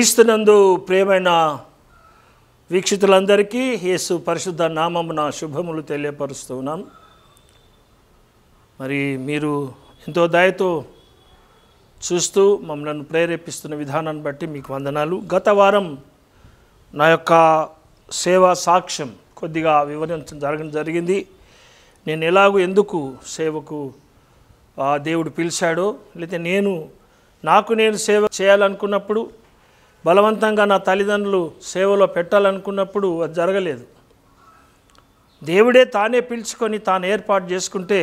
క్రీస్తునందు ప్రేమైన వీక్షితులందరికీ యేసు పరిశుద్ధ నామమున శుభములు తెలియపరుస్తూ ఉన్నాను మరి మీరు ఎంతో దయతో చూస్తూ మమ్మల్ని ప్రేరేపిస్తున్న విధానాన్ని బట్టి మీకు వందనాలు గత వారం నా యొక్క సేవా సాక్ష్యం కొద్దిగా వివరించడం జరగడం జరిగింది నేను ఎలాగో ఎందుకు సేవకు దేవుడు పిలిచాడో లేకపోతే నేను నాకు నేను సేవ చేయాలనుకున్నప్పుడు బలవంతంగా నా తల్లిదండ్రులు సేవలో పెట్టాలనుకున్నప్పుడు అది జరగలేదు దేవుడే తానే పిలుచుకొని తాను ఏర్పాటు చేసుకుంటే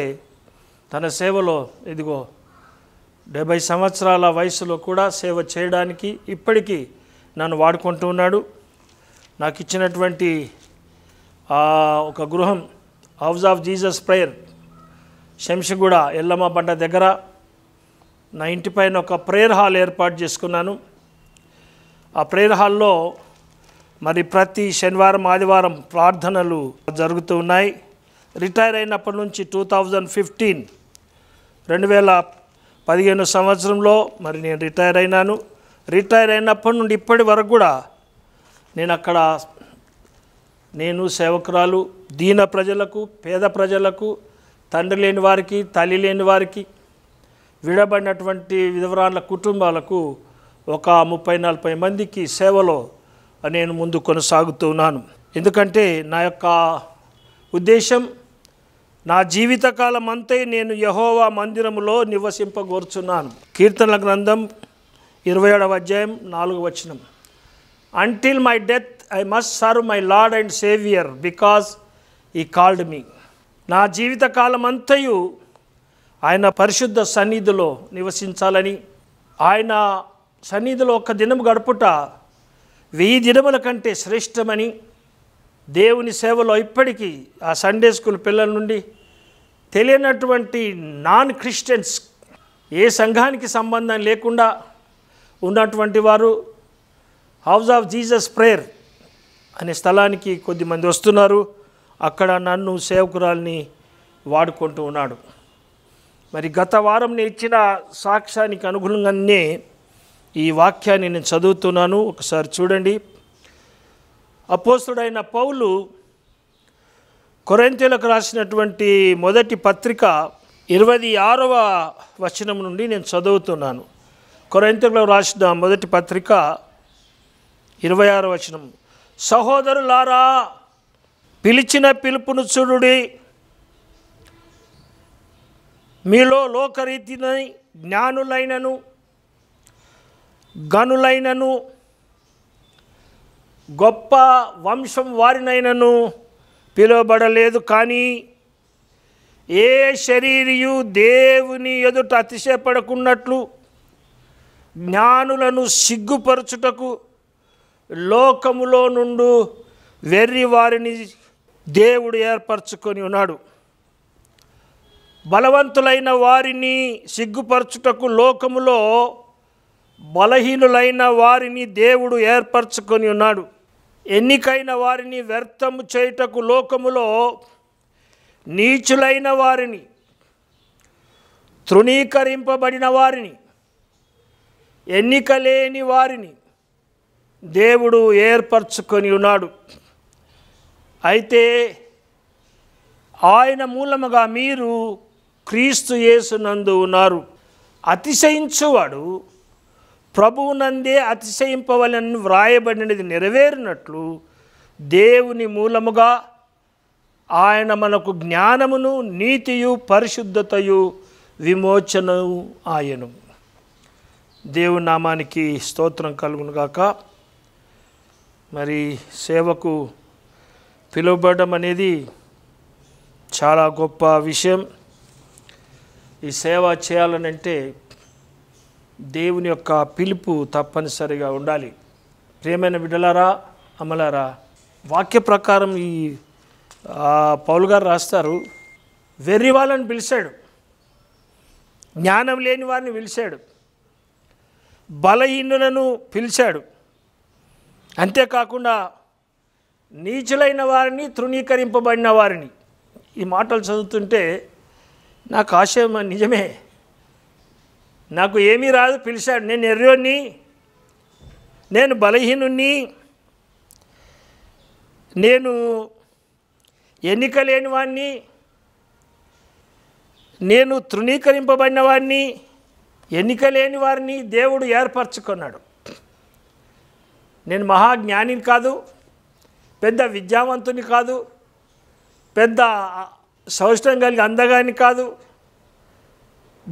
తన సేవలో ఇదిగో డెబ్భై సంవత్సరాల వయసులో కూడా సేవ చేయడానికి ఇప్పటికీ నన్ను వాడుకుంటూ ఉన్నాడు నాకు ఇచ్చినటువంటి ఒక గృహం house of Jesus prayer Shamshiguda Yellamma Banda దగ్గర నా ఇంటిపైన ఒక ప్రేయర్ హాల్ ఏర్పాటు చేసుకున్నాను ఆ ప్రేయర్ హాల్లో మరి ప్రతి శనివారం ఆదివారం ప్రార్థనలు జరుగుతూ ఉన్నాయి రిటైర్ అయినప్పటి నుంచి టూ థౌజండ్ ఫిఫ్టీన్ రెండు వేల పదిహేను సంవత్సరంలో మరి నేను రిటైర్ అయినాను రిటైర్ అయినప్పటి నుండి ఇప్పటి వరకు కూడా నేను అక్కడ నేను సేవకురాలు దీన ప్రజలకు పేద ప్రజలకు తండ్రి లేని వారికి తల్లి లేని వారికి విడబడినటువంటి విధవరాళ్ళ కుటుంబాలకు ఒక ముప్పై నలభై మందికి సేవలో నేను ముందు కొనసాగుతున్నాను ఎందుకంటే నా యొక్క ఉద్దేశం నా జీవితకాలం అంతే నేను యహోవా మందిరములో నివసింపగోరుచున్నాను కీర్తనల గ్రంథం ఇరవై ఏడవ అధ్యాయం నాలుగు వచనం until my death I must serve my Lord and Saviour because he called me నా జీవితకాలం అంతయు ఆయన పరిశుద్ధ సన్నిధిలో నివసించాలని ఆయన సన్నిధిలో ఒక్క దినము గడుపుట వెయ్యి దినముల కంటే శ్రేష్టమని దేవుని సేవలో ఇప్పటికీ ఆ సండే స్కూల్ పిల్లల నుండి తెలియనటువంటి నాన్ క్రిస్టియన్స్ ఏ సంఘానికి సంబంధం లేకుండా ఉన్నటువంటి వారు హౌజ్ ఆఫ్ జీసస్ ప్రేయర్ అనే స్థలానికి కొద్దిమంది వస్తున్నారు అక్కడ నన్ను సేవకురాల్ని వాడుకుంటూ ఉన్నాడు మరి గత వారం నేను ఇచ్చిన సాక్ష్యానికి అనుగుణంగానే ఈ వాక్యాన్ని నేను చదువుతున్నాను ఒకసారి చూడండి అపోసుడైన పౌలు కొరెంతీలకు రాసినటువంటి మొదటి పత్రిక ఇరవై ఆరవ వచనం నుండి నేను చదువుతున్నాను కొరెంతీలకు రాసిన మొదటి పత్రిక ఇరవై ఆరవ వచనం సహోదరులారా పిలిచిన పిలుపును చూడుడి మీలో లోకరీతిని జ్ఞానులైనను గనులైనను గొప్ప వంశం వారినైనను పిలువబడలేదు కానీ ఏ శరీరియు దేవుని ఎదుట అతిశయపడకున్నట్లు జ్ఞానులను సిగ్గుపరచుటకు లోకములో నుండు వెర్రి వారిని దేవుడు ఏర్పరచుకొని ఉన్నాడు బలవంతులైన వారిని సిగ్గుపరచుటకు లోకములో బలహీనులైన వారిని దేవుడు ఏర్పరచుకొని ఉన్నాడు ఎన్నికైన వారిని వ్యర్థము చేయుటకు లోకములో నీచులైన వారిని తృణీకరింపబడిన వారిని ఎన్నికలేని వారిని దేవుడు ఏర్పరచుకొని ఉన్నాడు అయితే ఆయన మూలముగా మీరు క్రీస్తు యేసునందు ఉన్నారు అతిశయించువాడు ప్రభువునందే అతిశయింపవలని వ్రాయబడినది నెరవేరినట్లు దేవుని మూలముగా ఆయన మనకు జ్ఞానమును నీతియు పరిశుద్ధతయు విమోచన ఆయను దేవు నామానికి స్తోత్రం కలుగునుగాక మరి సేవకు పిలువబడడం అనేది చాలా గొప్ప విషయం ఈ సేవ చేయాలనంటే దేవుని యొక్క పిలుపు తప్పనిసరిగా ఉండాలి ప్రియమైన విడలారా అమలారా వాక్య ప్రకారం ఈ పౌలు గారు రాస్తారు వెర్రి వాళ్ళని పిలిచాడు జ్ఞానం లేని వారిని పిలిచాడు బలహీనులను పిలిచాడు అంతేకాకుండా నీచులైన వారిని తృణీకరింపబడిన వారిని ఈ మాటలు చదువుతుంటే నాకు ఆశయం నిజమే నాకు ఏమీ రాదు పిలిచాడు నేను ఎర్రోని నేను బలహీనుణ్ణి నేను ఎన్నిక లేని వాణ్ణి నేను తృణీకరింపబడిన వాడిని ఎన్నిక లేని వారిని దేవుడు ఏర్పరచుకున్నాడు నేను మహాజ్ఞానిని కాదు పెద్ద విద్యావంతుని కాదు పెద్ద సౌష్టం కలిగి అందగాని కాదు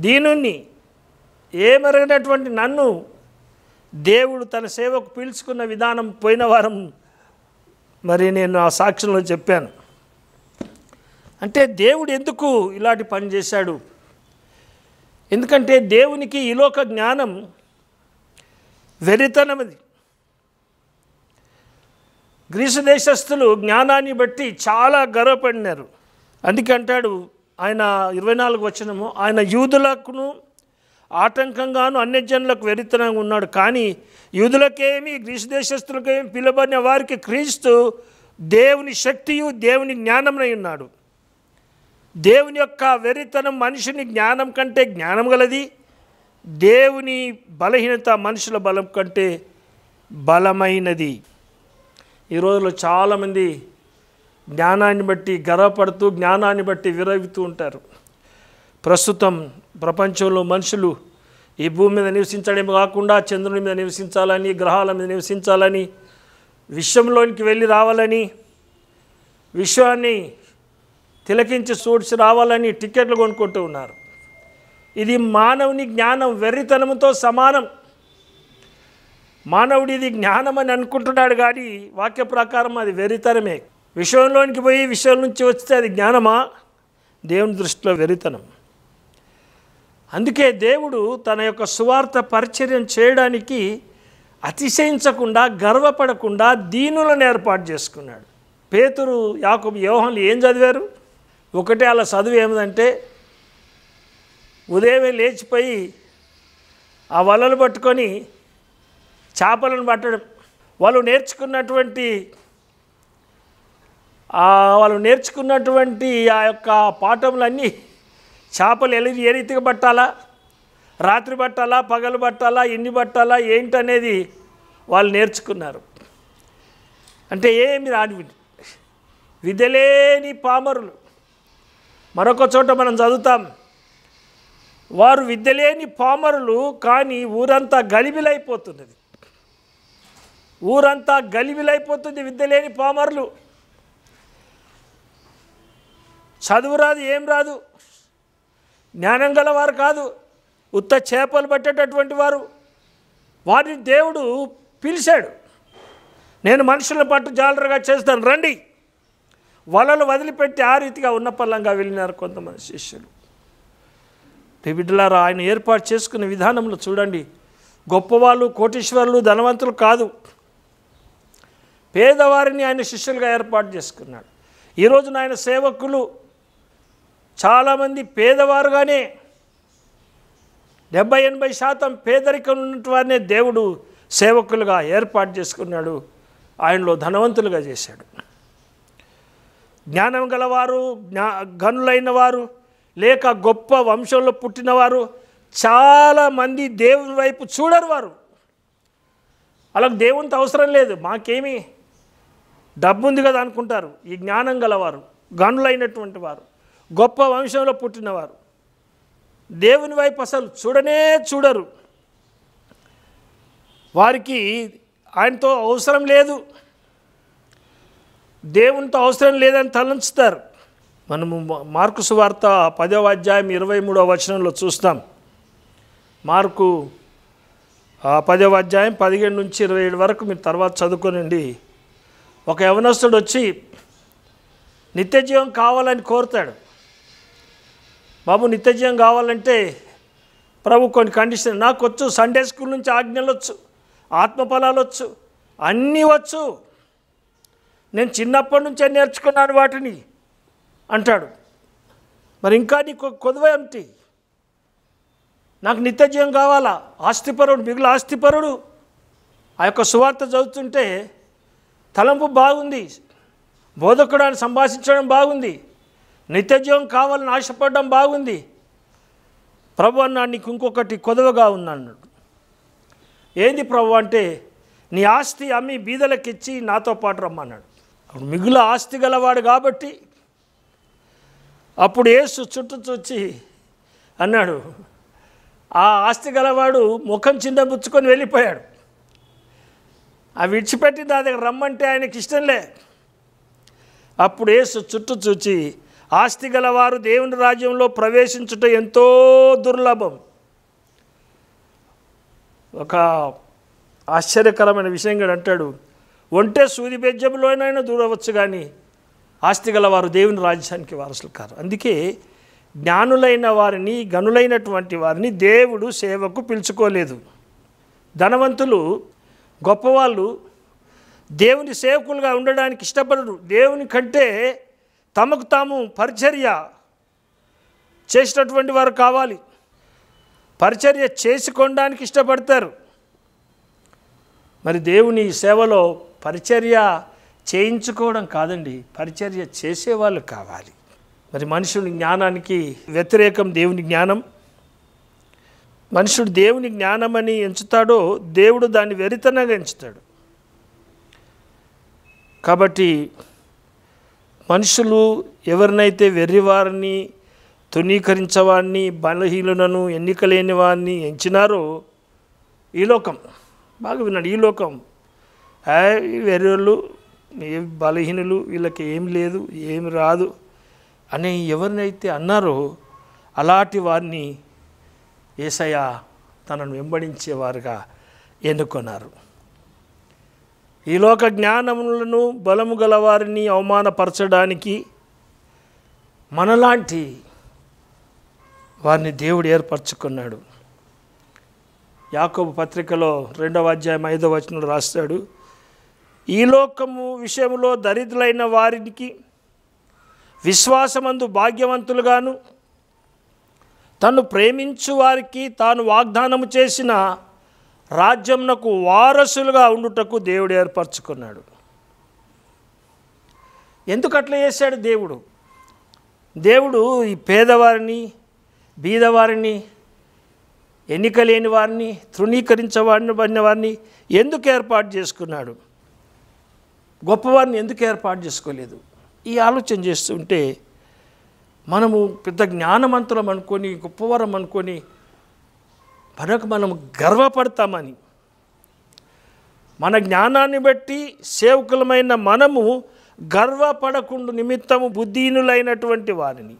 దీనిని ఏమెరగినటువంటి నన్ను దేవుడు తన సేవకు పీల్చుకున్న విధానం పోయిన వారం మరి నేను ఆ సాక్ష్యంలో చెప్పాను అంటే దేవుడు ఎందుకు ఇలాంటి పని చేశాడు ఎందుకంటే దేవునికి ఈలోక జ్ఞానం వెరితనమది గ్రీసు దేశస్థులు జ్ఞానాన్ని బట్టి చాలా గర్వపడినారు అందుకంటాడు ఆయన ఇరవై నాలుగు వచ్చినము ఆయన యూదులకును ఆటంకంగాను అన్యజనులకు వెరితనంగా ఉన్నాడు కానీ యూదులకేమి గ్రీసు దేశస్తులకేమి పిలువబడిన వారికి క్రీస్తు దేవుని శక్తియు దేవుని జ్ఞానమునై ఉన్నాడు దేవుని యొక్క వెరితనం మనిషిని జ్ఞానం కంటే జ్ఞానం గలది దేవుని బలహీనత మనుషుల బలం కంటే బలమైనది ఈ రోజుల్లో చాలామంది జ్ఞానాన్ని బట్టి గర్వపడుతూ జ్ఞానాన్ని బట్టి విరవితూ ఉంటారు ప్రస్తుతం ప్రపంచంలో మనుషులు ఈ భూమి మీద నివసించడమే కాకుండా చంద్రుని మీద నివసించాలని గ్రహాల మీద నివసించాలని విశ్వంలోనికి వెళ్ళి రావాలని విశ్వాన్ని తిలకించి చూడ్చి రావాలని టికెట్లు కొనుక్కుంటూ ఉన్నారు ఇది మానవుని జ్ఞానం వెర్రితనముతో సమానం మానవుడు ఇది జ్ఞానం అని అనుకుంటున్నాడు కానీ వాక్య ప్రకారం అది వెర్రితనమే విషయంలోనికి పోయి విషయం నుంచి వస్తే అది జ్ఞానమా దేవుని దృష్టిలో వెరితనం అందుకే దేవుడు తన యొక్క సువార్త పరిచర్యం చేయడానికి అతిశయించకుండా గర్వపడకుండా దీనులను ఏర్పాటు చేసుకున్నాడు పేతురు యాకు వ్యూహంలు ఏం చదివారు ఒకటే అలా చదువు ఏమిటంటే ఉదయమే లేచిపోయి ఆ వలలు పట్టుకొని చేపలను పట్టడం వాళ్ళు నేర్చుకున్నటువంటి వాళ్ళు నేర్చుకున్నటువంటి ఆ యొక్క పాఠములన్నీ చేపలు ఎలా ఏ రీతిగా పట్టాలా రాత్రి పట్టాలా పగలు పట్టాలా ఎన్ని పట్టాలా ఏంటనేది వాళ్ళు నేర్చుకున్నారు అంటే ఏమి రాని విద్యలేని పామరులు మరొక చోట మనం చదువుతాం వారు విద్యలేని పామరులు కానీ ఊరంతా గలిబిలైపోతున్నది ఊరంతా గలిబిలైపోతుంది విద్యలేని పామరులు చదువు రాదు ఏం రాదు జ్ఞానం గలవారు కాదు ఉత్త చేపలు పట్టేటటువంటి వారు వారిని దేవుడు పిలిచాడు నేను మనుషులను పట్టు జాలరగా చేస్తాను రండి వలలు వదిలిపెట్టి ఆ రీతిగా ఉన్న పల్లంగా వెళ్ళినారు కొంతమంది శిష్యులు బిడ్డలారా ఆయన ఏర్పాటు చేసుకున్న విధానంలో చూడండి గొప్పవాళ్ళు కోటీశ్వరులు ధనవంతులు కాదు పేదవారిని ఆయన శిష్యులుగా ఏర్పాటు చేసుకున్నాడు ఈరోజున ఆయన సేవకులు చాలామంది పేదవారుగానే డెబ్బై ఎనభై శాతం పేదరికం ఉన్నటువారినే దేవుడు సేవకులుగా ఏర్పాటు చేసుకున్నాడు ఆయనలో ధనవంతులుగా చేశాడు జ్ఞానం గలవారు జ్ఞా గనులైన వారు లేక గొప్ప వంశంలో పుట్టినవారు చాలామంది దేవుని వైపు చూడరు వారు అలాగే దేవునితో అవసరం లేదు మాకేమీ డబ్బు ఉంది కదా అనుకుంటారు ఈ జ్ఞానం గలవారు గనులైనటువంటి వారు గొప్ప వంశంలో పుట్టినవారు దేవుని వైపు అసలు చూడనే చూడరు వారికి ఆయనతో అవసరం లేదు దేవునితో అవసరం లేదని తలంచుతారు మనము మార్కు సువార్త పదవ అధ్యాయం ఇరవై మూడవ వచనంలో చూస్తాం మార్కు పదవ అధ్యాయం పదిహేడు నుంచి ఇరవై ఏడు వరకు మీరు తర్వాత చదువుకోనండి ఒక యవనస్తుడు వచ్చి నిత్య జీవం కావాలని కోరుతాడు బాబు నిత్యజయం కావాలంటే ప్రభు కొన్ని కండిషన్ నాకు వచ్చు సండే స్కూల్ నుంచి ఆజ్ఞలు వచ్చు ఆత్మఫలాలు వచ్చు అన్నీ వచ్చు నేను చిన్నప్పటి నుంచే నేర్చుకున్నాను వాటిని అంటాడు మరి ఇంకా నీకు కొదవ ఏమిటి నాకు నిత్యజయం కావాలా ఆస్తిపరుడు మిగులు ఆస్తిపరుడు ఆ యొక్క సువార్త చదువుతుంటే తలంపు బాగుంది బోధకుడాన్ని సంభాషించడం బాగుంది నిత్యజీవం కావాలని ఆశపడడం బాగుంది ప్రభు అన్నా నీకు ఇంకొకటి కొదవగా ఉన్నాడు ఏంది ప్రభు అంటే నీ ఆస్తి అమ్మి బీదలకిచ్చి నాతో పాటు రమ్మన్నాడు అప్పుడు మిగుల ఆస్తి గలవాడు కాబట్టి అప్పుడు ఏసు చుట్టూ చూచి అన్నాడు ఆ ఆస్తి గలవాడు ముఖం చింద పుచ్చుకొని వెళ్ళిపోయాడు ఆ విడిచిపెట్టి నా దగ్గర రమ్మంటే ఆయనకి ఇష్టంలే అప్పుడు ఏసు చుట్టూ చూచి ఆస్తి గలవారు దేవుని రాజ్యంలో ప్రవేశించుట ఎంతో దుర్లభం ఒక ఆశ్చర్యకరమైన విషయం కూడా అంటాడు ఒంటే సూది బెజ్జంలోనైనా దూరవచ్చు కానీ ఆస్తి గలవారు దేవుని రాజ్యానికి వారసులు కారు అందుకే జ్ఞానులైన వారిని గనులైనటువంటి వారిని దేవుడు సేవకు పిలుచుకోలేదు ధనవంతులు గొప్పవాళ్ళు దేవుని సేవకులుగా ఉండడానికి ఇష్టపడరు దేవుని కంటే తమకు తాము పరిచర్య చేసినటువంటి వారు కావాలి పరిచర్య చేసుకోవడానికి ఇష్టపడతారు మరి దేవుని సేవలో పరిచర్య చేయించుకోవడం కాదండి పరిచర్య చేసేవాళ్ళు కావాలి మరి మనుషుడి జ్ఞానానికి వ్యతిరేకం దేవుని జ్ఞానం మనుషుడు దేవుని జ్ఞానమని ఎంచుతాడో దేవుడు దాన్ని వెరితనంగా ఎంచుతాడు కాబట్టి మనుషులు ఎవరినైతే వెర్రివారిని తునీకరించవాడిని బలహీనులను ఎన్నిక లేని ఎంచినారో ఈ లోకం బాగా విన్నాడు ఈ లోకం వెర్రోళ్ళు ఏ బలహీనులు వీళ్ళకి ఏం లేదు ఏం రాదు అని ఎవరినైతే అన్నారో అలాంటి వారిని ఏసయ తనను వెంబడించేవారుగా ఎన్నుకున్నారు ఈ లోక జ్ఞానములను బలము గలవారిని అవమానపరచడానికి మనలాంటి వారిని దేవుడు ఏర్పరచుకున్నాడు యాకోబు పత్రికలో రెండవ అధ్యాయం ఐదవ వచనంలో రాస్తాడు ఈ లోకము విషయంలో దరిద్రులైన వారికి విశ్వాసమందు భాగ్యవంతులుగాను తను ప్రేమించు వారికి తాను వాగ్దానము చేసిన రాజ్యంనకు వారసులుగా ఉండుటకు దేవుడు ఏర్పరచుకున్నాడు ఎందుకు అట్లా చేశాడు దేవుడు దేవుడు ఈ పేదవారిని బీదవారిని ఎన్నిక లేని వారిని పడిన వారిని ఎందుకు ఏర్పాటు చేసుకున్నాడు గొప్పవారిని ఎందుకు ఏర్పాటు చేసుకోలేదు ఈ ఆలోచన చేస్తుంటే మనము పెద్ద జ్ఞానమంతులం అనుకొని గొప్పవరం అనుకొని మనకు మనం గర్వపడతామని మన జ్ఞానాన్ని బట్టి సేవకులమైన మనము గర్వపడకుండా నిమిత్తము బుద్ధిహీనులైనటువంటి వారిని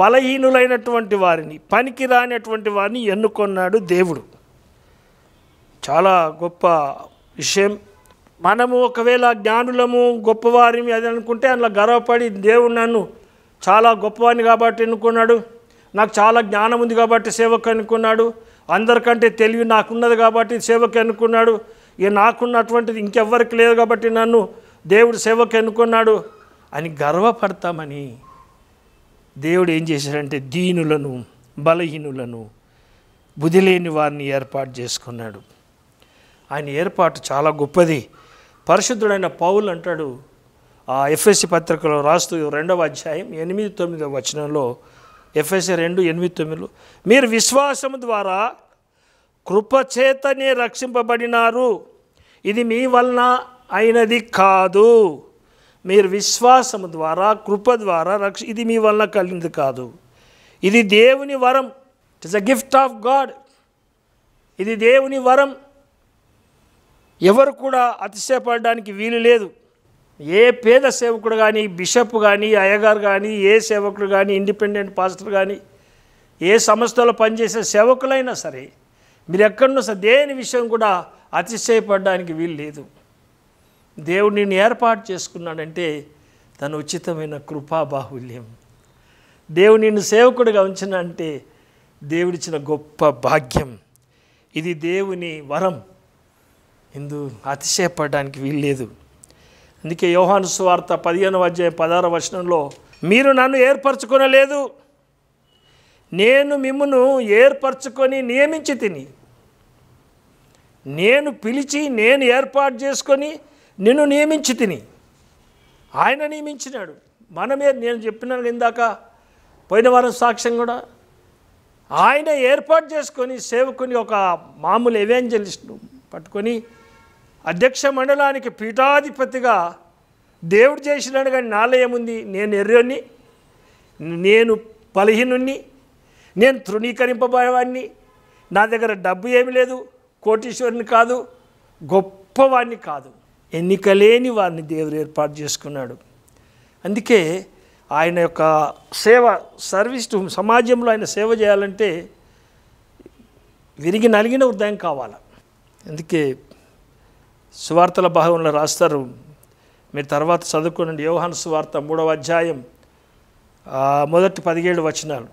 బలహీనులైనటువంటి వారిని పనికి రానటువంటి వారిని ఎన్నుకొన్నాడు దేవుడు చాలా గొప్ప విషయం మనము ఒకవేళ జ్ఞానులము గొప్పవారి అది అనుకుంటే అందులో గర్వపడి దేవుడు నన్ను చాలా గొప్పవాడిని కాబట్టి ఎన్నుకున్నాడు నాకు చాలా జ్ఞానం ఉంది కాబట్టి సేవకు అనుకున్నాడు అందరికంటే తెలివి నాకున్నది కాబట్టి సేవకి ఎన్నుకున్నాడు ఇక నాకున్నటువంటిది ఇంకెవ్వరికి లేదు కాబట్టి నన్ను దేవుడు సేవకి ఎన్నుకున్నాడు అని గర్వపడతామని దేవుడు ఏం చేశాడంటే దీనులను బలహీనులను బుధిలేని వారిని ఏర్పాటు చేసుకున్నాడు ఆయన ఏర్పాటు చాలా గొప్పది పరిశుద్ధుడైన పౌలు అంటాడు ఆ ఎఫ్ఎస్సి పత్రికలో రాస్తూ రెండవ అధ్యాయం ఎనిమిది తొమ్మిదవ వచనంలో ఎఫ్ఎస్ఏ రెండు ఎనిమిది తొమ్మిదిలో మీరు విశ్వాసము ద్వారా కృపచేతనే రక్షింపబడినారు ఇది మీ వలన అయినది కాదు మీరు విశ్వాసము ద్వారా కృప ద్వారా రక్ష ఇది మీ వలన కలిగింది కాదు ఇది దేవుని వరం it's a gift of God ఇది దేవుని వరం ఎవరు కూడా అతిశయపడడానికి వీలు లేదు ఏ పేద సేవకుడు కానీ బిషప్ కానీ అయ్యగారు కానీ ఏ సేవకుడు కానీ ఇండిపెండెంట్ పాస్టర్ కానీ ఏ సంస్థలో పనిచేసే సేవకులైనా సరే మీరు ఎక్కడనో సరే దేని విషయం కూడా అతిశయపడడానికి వీలు లేదు దేవుడు నిన్ను ఏర్పాటు చేసుకున్నాడంటే తన ఉచితమైన కృపా బాహుల్యం దేవుడు నిన్ను సేవకుడిగా ఉంచిన అంటే దేవుడిచ్చిన గొప్ప భాగ్యం ఇది దేవుని వరం ఇందు అతిశయపడడానికి వీల్లేదు అందుకే యోహాను సువార్త పదిహేను అధ్యాయ పదహారు వచనంలో మీరు నన్ను ఏర్పరచుకొనలేదు నేను మిమ్మను ఏర్పరచుకొని నియమించి తిని నేను పిలిచి నేను ఏర్పాటు చేసుకొని నిన్ను నియమించి తిని ఆయన నియమించినాడు మనమే నేను చెప్పినాను ఇందాక పోయిన వారం సాక్ష్యం కూడా ఆయన ఏర్పాటు చేసుకొని సేవకుని ఒక మామూలు ఎవేంజలిస్ట్ పట్టుకొని అధ్యక్ష మండలానికి పీఠాధిపతిగా దేవుడు చేసినాడు కానీ నాలయముంది నేను ఎర్రని నేను బలహీనుణ్ణి నేను తృణీకరింపబడేవాడిని నా దగ్గర డబ్బు ఏమి లేదు కోటీశ్వరుని కాదు గొప్పవాడిని కాదు ఎన్నికలేని వారిని దేవుడు ఏర్పాటు చేసుకున్నాడు అందుకే ఆయన యొక్క సేవ సర్వీస్ టు సమాజంలో ఆయన సేవ చేయాలంటే విరిగి నలిగిన హృదయం కావాలి అందుకే సువార్తల భాగంలో రాస్తారు మీరు తర్వాత చదువుకోనండి యోహాను సువార్త మూడవ అధ్యాయం మొదటి పదిహేడు వచనాలు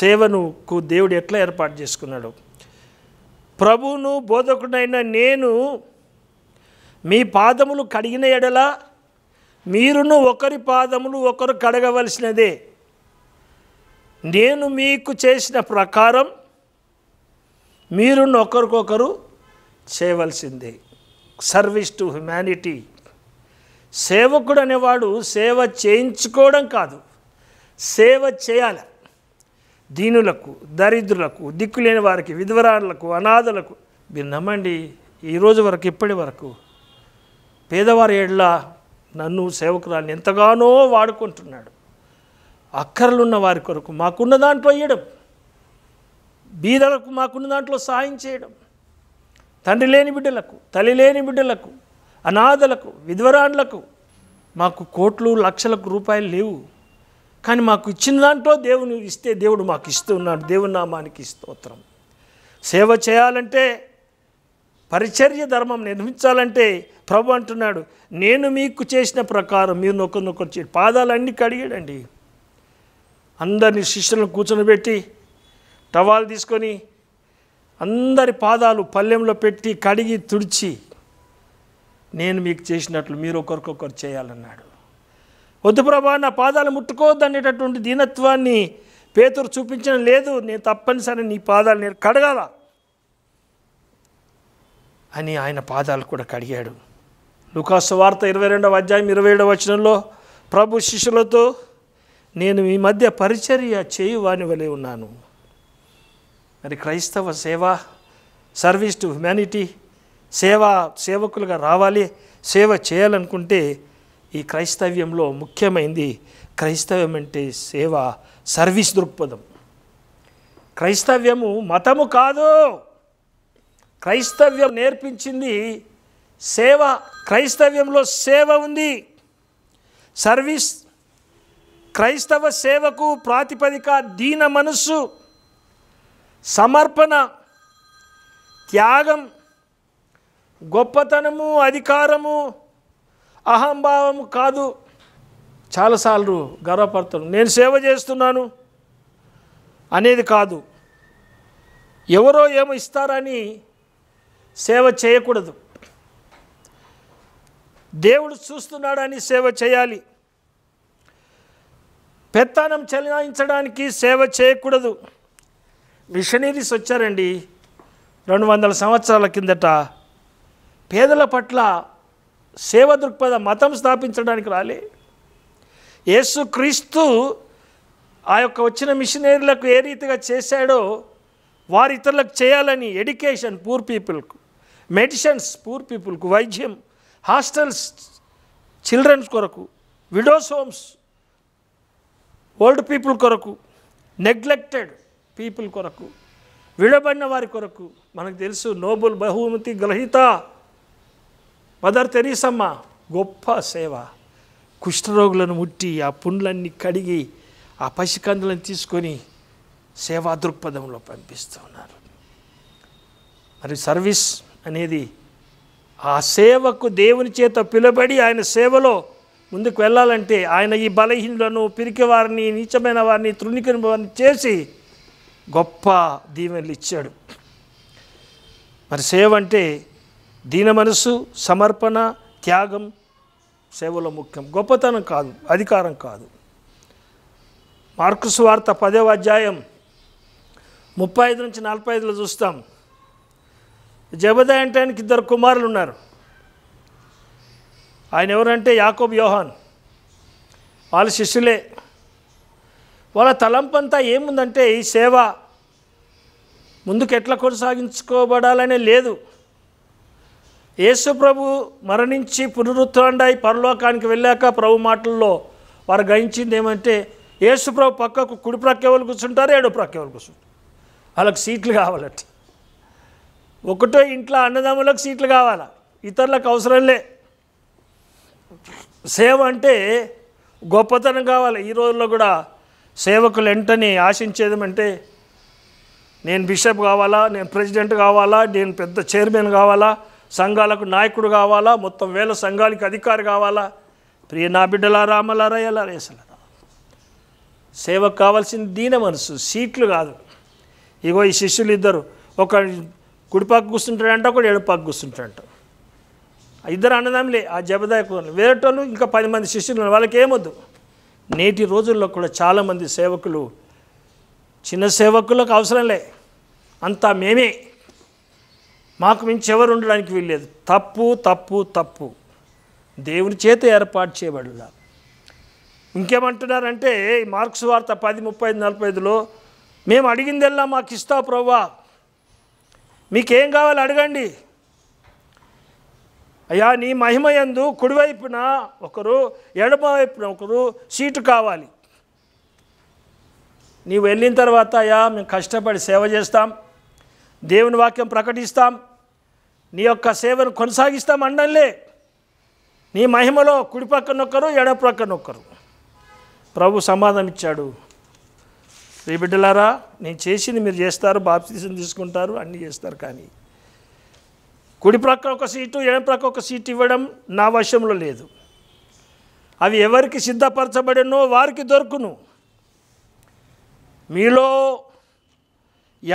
సేవనుకు దేవుడు ఎట్లా ఏర్పాటు చేసుకున్నాడు ప్రభువును బోధకుడైన నేను మీ పాదములు కడిగిన ఎడల మీరును ఒకరి పాదములు ఒకరు కడగవలసినదే నేను మీకు చేసిన ప్రకారం మీరును ఒకరికొకరు చేయవలసిందే సర్వీస్ టు హ్యుమానిటీ సేవకుడు అనేవాడు సేవ చేయించుకోవడం కాదు సేవ చేయాలి దీనులకు దరిద్రులకు దిక్కులేని వారికి విధ్వరాలకు అనాథలకు మీరు నమ్మండి ఈరోజు వరకు ఇప్పటి వరకు పేదవారి ఏళ్ళ నన్ను సేవకురాలను ఎంతగానో వాడుకుంటున్నాడు అక్కర్లున్న వారి కొరకు మాకున్న దాంట్లో ఇవ్వడం బీదలకు మాకున్న దాంట్లో సాయం చేయడం తండ్రి లేని బిడ్డలకు తల్లి లేని బిడ్డలకు అనాథలకు విధ్వరాండ్లకు మాకు కోట్లు లక్షలకు రూపాయలు లేవు కానీ మాకు ఇచ్చిన దాంట్లో దేవుని ఇస్తే దేవుడు మాకు ఇస్తూ ఉన్నాడు దేవుని నామానికి స్తోత్రం సేవ చేయాలంటే పరిచర్య ధర్మం నిర్మించాలంటే ప్రభు అంటున్నాడు నేను మీకు చేసిన ప్రకారం మీరు నొక్కరినొక్కరు చే పాదాలన్నీ కడిగాడండి అందరినీ శిష్యులను కూర్చొని పెట్టి టవాలు తీసుకొని అందరి పాదాలు పల్లెంలో పెట్టి కడిగి తుడిచి నేను మీకు చేసినట్లు మీరు ఒకరికొకరు చేయాలన్నాడు వద్దు ప్రభా నా పాదాలు ముట్టుకోవద్దనేటటువంటి దీనత్వాన్ని పేతురు చూపించడం లేదు నేను తప్పనిసరి నీ పాదాలు నేను కడగాల అని ఆయన పాదాలు కూడా కడిగాడు లుకాసు వార్త ఇరవై రెండవ అధ్యాయం ఇరవై ఏడవ వచనంలో ప్రభు శిష్యులతో నేను మీ మధ్య పరిచర్య చేయువాని వలె ఉన్నాను మరి క్రైస్తవ సేవ సర్వీస్ టు హ్యుమానిటీ సేవ సేవకులుగా రావాలి సేవ చేయాలనుకుంటే ఈ క్రైస్తవ్యంలో ముఖ్యమైనది క్రైస్తవ్యం అంటే సేవ సర్వీస్ దృక్పథం క్రైస్తవ్యము మతము కాదు క్రైస్తవ్యం నేర్పించింది సేవ క్రైస్తవ్యంలో సేవ ఉంది సర్వీస్ క్రైస్తవ సేవకు ప్రాతిపదిక దీన మనస్సు సమర్పణ త్యాగం గొప్పతనము అధికారము అహంభావము కాదు చాలాసార్లు గర్వపడతాను నేను సేవ చేస్తున్నాను అనేది కాదు ఎవరో ఏమో ఇస్తారని సేవ చేయకూడదు దేవుడు చూస్తున్నాడని సేవ చేయాలి పెత్తనం చెలాయించడానికి సేవ చేయకూడదు మిషనరీస్ వచ్చారండి రెండు వందల సంవత్సరాల కిందట పేదల పట్ల సేవ దృక్పథ మతం స్థాపించడానికి రాలే యేసుక్రీస్తు ఆ యొక్క వచ్చిన మిషనరీలకు ఏ రీతిగా చేశాడో వారు ఇతరులకు చేయాలని ఎడ్యుకేషన్ పూర్ పీపుల్కు మెడిసిన్స్ పూర్ పీపుల్కు వైద్యం హాస్టల్స్ చిల్డ్రన్స్ కొరకు విడోస్ హోమ్స్ ఓల్డ్ పీపుల్ కొరకు నెగ్లెక్టెడ్ పీపుల్ కొరకు విడబడిన వారి కొరకు మనకు తెలుసు నోబుల్ బహుమతి గ్రహీత మదర్ తెరీసమ్మ గొప్ప సేవ కుష్ఠరోగులను ముట్టి ఆ పుండ్లన్నీ కడిగి ఆ పసికందులను తీసుకొని సేవా దృక్పథంలో పంపిస్తూ ఉన్నారు మరి సర్వీస్ అనేది ఆ సేవకు దేవుని చేత పిలబడి ఆయన సేవలో ముందుకు వెళ్ళాలంటే ఆయన ఈ బలహీనులను వారిని నీచమైన వారిని తృణీకరింపవారిని చేసి గొప్ప దీవెనలు ఇచ్చాడు మరి సేవ అంటే దీన మనసు సమర్పణ త్యాగం సేవలో ముఖ్యం గొప్పతనం కాదు అధికారం కాదు మార్కుస్ వార్త పదవ అధ్యాయం ముప్పై ఐదు నుంచి నలభై ఐదులో చూస్తాం జబదాయంటానికి అంటే ఆయనకి ఇద్దరు కుమారులు ఉన్నారు ఆయన ఎవరంటే యాకోబ్ యోహాన్ వాళ్ళ శిష్యులే వాళ్ళ తలంపంతా ఏముందంటే ఈ సేవ ముందుకు ఎట్లా కొనసాగించుకోబడాలనే లేదు యేసుప్రభు మరణించి పునరుత్థాండై పరలోకానికి వెళ్ళాక ప్రభు మాటల్లో వారు గ్రహించింది ఏమంటే యేసుప్రభు పక్కకు కుడి ప్రక్కెవలు కూర్చుంటారు ఏడో ప్రక్కెవలు కూర్చుంటారు వాళ్ళకి సీట్లు కావాలట ఒకటో ఇంట్లో అన్నదమ్ములకు సీట్లు కావాలా ఇతరులకు అవసరం లే సేవ అంటే గొప్పతనం కావాలి ఈ రోజుల్లో కూడా సేవకులు వెంటనే ఆశించేదేమంటే నేను బిషప్ కావాలా నేను ప్రెసిడెంట్ కావాలా నేను పెద్ద చైర్మన్ కావాలా సంఘాలకు నాయకుడు కావాలా మొత్తం వేల సంఘాలకి అధికారి కావాలా ప్రియ నా బిడ్డలా అమలారా ఎలా రేసలరా సేవకు కావాల్సింది దీన మనసు సీట్లు కాదు ఇగో ఈ శిష్యులు ఇద్దరు ఒక కుడిపాకు కూర్చుంటాడంట ఒకటి ఎడుపాకు కూర్చుంటాడంట ఇద్దరు అన్నదాంలే ఆ జబదాయకు వేరేటోళ్ళు ఇంకా పది మంది శిష్యులు వాళ్ళకి ఏమొద్దు నేటి రోజుల్లో కూడా చాలామంది సేవకులు చిన్న సేవకులకు అవసరంలే అంతా మేమే మాకు మించి ఎవరు ఉండడానికి వీల్లేదు తప్పు తప్పు తప్పు దేవుని చేత ఏర్పాటు చేయబడలా ఇంకేమంటున్నారంటే మార్క్స్ వార్త పది ముప్పై ఐదు నలభై ఐదులో మేము అడిగిందెల్లా మాకు ఇస్తా ప్రవ్వా మీకేం కావాలి అడగండి అయ్యా నీ మహిమయందు కుడివైపున ఒకరు ఎడమవైపున ఒకరు సీటు కావాలి నీవు వెళ్ళిన తర్వాత అయ్యా మేము కష్టపడి సేవ చేస్తాం దేవుని వాక్యం ప్రకటిస్తాం నీ యొక్క సేవను కొనసాగిస్తాం అండంలే నీ మహిమలో కుడి ఒక్కరు ఎడ ఒక్కరు ప్రభు సమాధానం ఇచ్చాడు శ్రీ బిడ్డలారా నేను చేసింది మీరు చేస్తారు బాప్తీసం తీసుకుంటారు అన్నీ చేస్తారు కానీ కుడి ప్రక్క ఒక సీటు ఎడం ప్రక్క ఒక సీటు ఇవ్వడం నా వశంలో లేదు అవి ఎవరికి సిద్ధపరచబడినో వారికి దొరుకును మీలో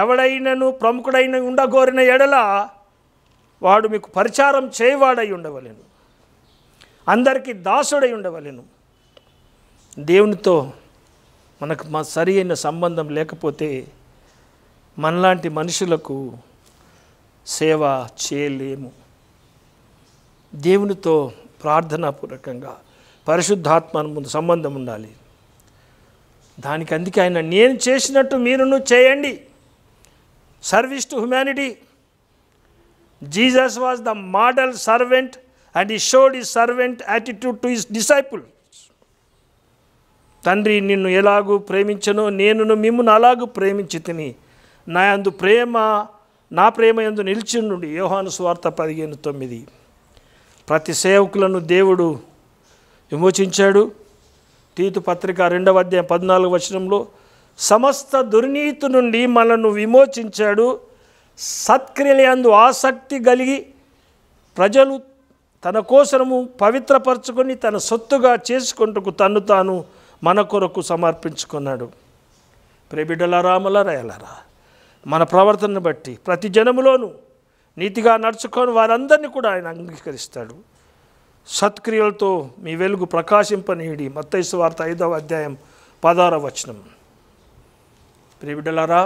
ఎవడైనను ప్రముఖుడైన ఉండగోరిన ఎడల వాడు మీకు పరిచారం చేయవాడై ఉండవలేను అందరికీ దాసుడై ఉండవలేను దేవునితో మనకు మా సరి అయిన సంబంధం లేకపోతే మనలాంటి మనుషులకు సేవ చేయలేము దేవునితో ప్రార్థనాపూర్వకంగా పరిశుద్ధాత్మ ముందు సంబంధం ఉండాలి దానికి అందుకే ఆయన నేను చేసినట్టు మీరును చేయండి service to humanity Jesus was the model servant and he showed he servant attitude to his disciple తండ్రి నిన్ను ఎలాగూ ప్రేమించను నేనును మిమ్మల్ని అలాగూ ప్రేమించి తిని నా అందు ప్రేమ నా ప్రేమ ఎందు నిలిచిండు యోహాను స్వార్థ పదిహేను తొమ్మిది ప్రతి సేవకులను దేవుడు విమోచించాడు తీతు పత్రిక రెండవ అధ్యాయం పద్నాలుగు వచనంలో సమస్త దుర్నీతి నుండి మనను విమోచించాడు సత్క్రియలందు ఆసక్తి కలిగి ప్రజలు తన కోసము పవిత్రపరచుకొని తన సొత్తుగా చేసుకుంటూ తన్ను తాను మన కొరకు సమర్పించుకున్నాడు ప్రేబిడలారా మలరా ఎలారా మన ప్రవర్తనను బట్టి ప్రతి జనములోనూ నీతిగా నడుచుకొని వారందరినీ కూడా ఆయన అంగీకరిస్తాడు సత్క్రియలతో మీ వెలుగు ప్రకాశింపనీడి మత్తైసు వార్త ఐదవ అధ్యాయం పదార వచనం ప్రియబిడ్డలారా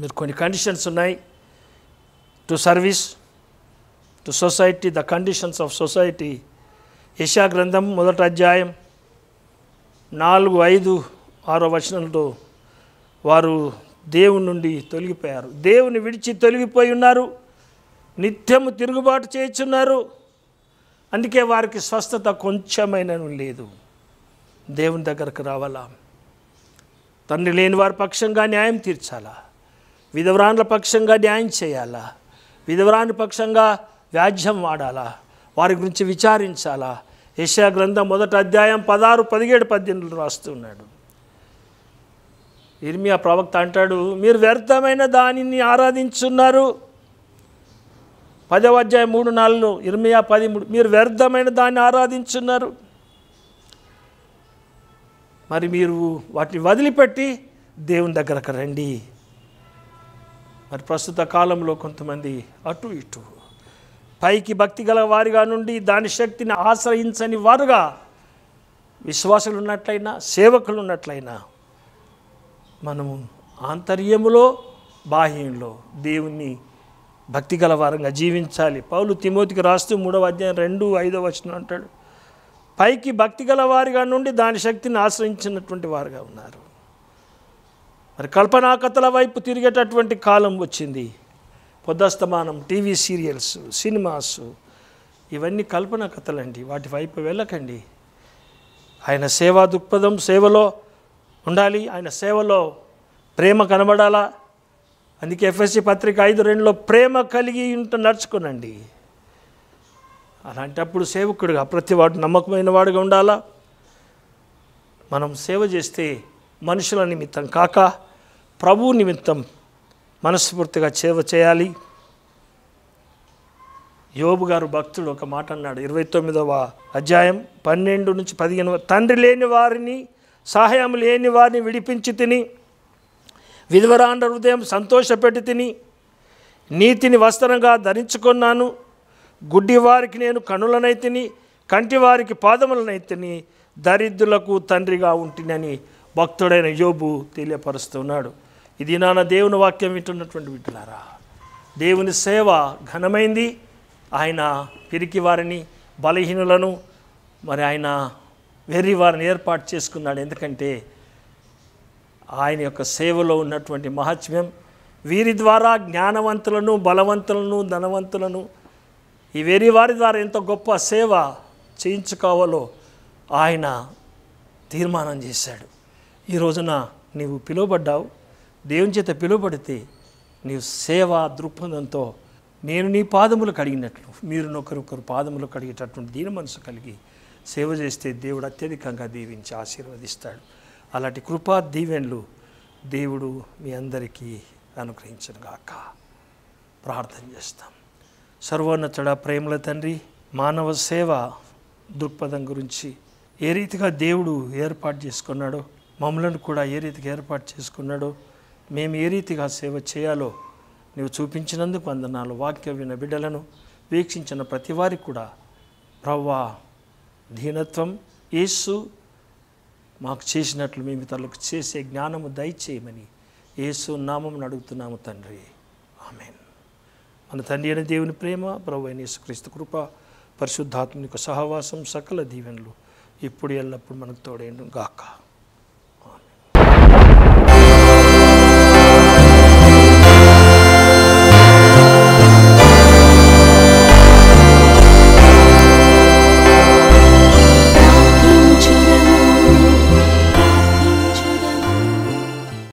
మీరు కొన్ని కండిషన్స్ ఉన్నాయి to service to society the conditions of society యశా గ్రంథం మొదటి అధ్యాయం నాలుగు ఐదు ఆరో వచనంతో వారు దేవుని నుండి తొలగిపోయారు దేవుని విడిచి తొలగిపోయి ఉన్నారు నిత్యము తిరుగుబాటు చేస్తున్నారు అందుకే వారికి స్వస్థత కొంచెమైన లేదు దేవుని దగ్గరకు రావాలా తండ్రి లేని వారి పక్షంగా న్యాయం తీర్చాలా విధవరాన్ల పక్షంగా న్యాయం చేయాలా విధవరాని పక్షంగా వ్యాజ్యం వాడాలా వారి గురించి విచారించాలా యశా గ్రంథం మొదటి అధ్యాయం పదహారు పదిహేడు పద్దెనిమిది రాస్తున్నాడు ఇర్మియా ప్రవక్త అంటాడు మీరు వ్యర్థమైన దానిని ఆరాధించున్నారు పదవ అధ్యాయం మూడు నాలుగు ఇర్మియా పది మూడు మీరు వ్యర్థమైన దాన్ని ఆరాధించున్నారు మరి మీరు వాటిని వదిలిపెట్టి దేవుని దగ్గరకు రండి మరి ప్రస్తుత కాలంలో కొంతమంది అటు ఇటు పైకి భక్తి గల వారిగా నుండి దాని శక్తిని ఆశ్రయించని వారుగా విశ్వాసులు ఉన్నట్లయినా సేవకులు ఉన్నట్లయినా మనము ఆంతర్యములో బాహ్యంలో దేవుణ్ణి భక్తి గలవారంగా జీవించాలి పౌలు తిమోతికి రాస్తూ మూడవ అధ్యాయం రెండు ఐదో వచ్చిన అంటాడు పైకి భక్తి గలవారిగా నుండి దాని శక్తిని ఆశ్రయించినటువంటి వారుగా ఉన్నారు మరి కల్పనాకతల వైపు తిరిగేటటువంటి కాలం వచ్చింది పొద్దస్తమానం టీవీ సీరియల్స్ సినిమాస్ ఇవన్నీ కల్పన కథలండి వాటి వైపు వెళ్ళకండి ఆయన సేవా దృక్పథం సేవలో ఉండాలి ఆయన సేవలో ప్రేమ కనబడాలా అందుకే ఎఫ్ఎస్సి పత్రిక ఐదు రెండులో ప్రేమ కలిగి ఉంట నడుచుకునండి అలాంటప్పుడు సేవకుడుగా ప్రతి వాడు నమ్మకమైన వాడుగా ఉండాలా మనం సేవ చేస్తే మనుషుల నిమిత్తం కాక ప్రభు నిమిత్తం మనస్ఫూర్తిగా సేవ చేయాలి యోబు గారు భక్తుడు ఒక మాట అన్నాడు ఇరవై తొమ్మిదవ అధ్యాయం పన్నెండు నుంచి పదిహేను తండ్రి లేని వారిని సహాయం లేని వారిని విడిపించి తిని విధవరాండ హృదయం సంతోషపెట్టి తిని నీతిని వస్త్రంగా ధరించుకున్నాను గుడ్డివారికి నేను కనులనై తిని కంటివారికి పాదములనై తిని దరిద్రులకు తండ్రిగా ఉంటినని భక్తుడైన యోబు తెలియపరుస్తున్నాడు ఇది నాన్న దేవుని వాక్యం వింటున్నటువంటి వింటున్నారా దేవుని సేవ ఘనమైంది ఆయన పిరికి వారిని బలహీనులను మరి ఆయన వెర్రి వారిని ఏర్పాటు చేసుకున్నాడు ఎందుకంటే ఆయన యొక్క సేవలో ఉన్నటువంటి మహాత్మ్యం వీరి ద్వారా జ్ఞానవంతులను బలవంతులను ధనవంతులను ఈ వేరే వారి ద్వారా ఎంత గొప్ప సేవ చేయించుకోవాలో ఆయన తీర్మానం చేశాడు ఈ రోజున నీవు పిలువబడ్డావు దేవుని చేత పిలువబడితే నీవు సేవా దృక్పథంతో నేను నీ పాదములు కడిగినట్లు మీరు నొకరొకరు పాదములు కడిగేటటువంటి దీని మనసు కలిగి సేవ చేస్తే దేవుడు అత్యధికంగా దీవించి ఆశీర్వదిస్తాడు అలాంటి కృపా దీవెన్లు దేవుడు మీ అందరికీ అనుగ్రహించనుగాక ప్రార్థన చేస్తాం సర్వోన్నతుడ ప్రేమల తండ్రి మానవ సేవ దృక్పథం గురించి ఏ రీతిగా దేవుడు ఏర్పాటు చేసుకున్నాడో మమ్మలను కూడా ఏ రీతిగా ఏర్పాటు చేసుకున్నాడో మేము ఏ రీతిగా సేవ చేయాలో నీవు చూపించినందుకు అందనాలు వాక్య విన బిడ్డలను వీక్షించిన ప్రతి వారికి కూడా ప్రవ్వా ధీనత్వం యేసు మాకు చేసినట్లు మేము తనకు చేసే జ్ఞానము దయచేయమని యేసు నామం అడుగుతున్నాము తండ్రి ఆమెన్ మన తండ్రి అయిన దేవుని ప్రేమ ప్రభు అయిన యేసుక్రీస్తు కృప పరిశుద్ధాత్మక సహవాసం సకల దీవెనలు ఇప్పుడు ఎల్లప్పుడు మనకు తోడేను గాక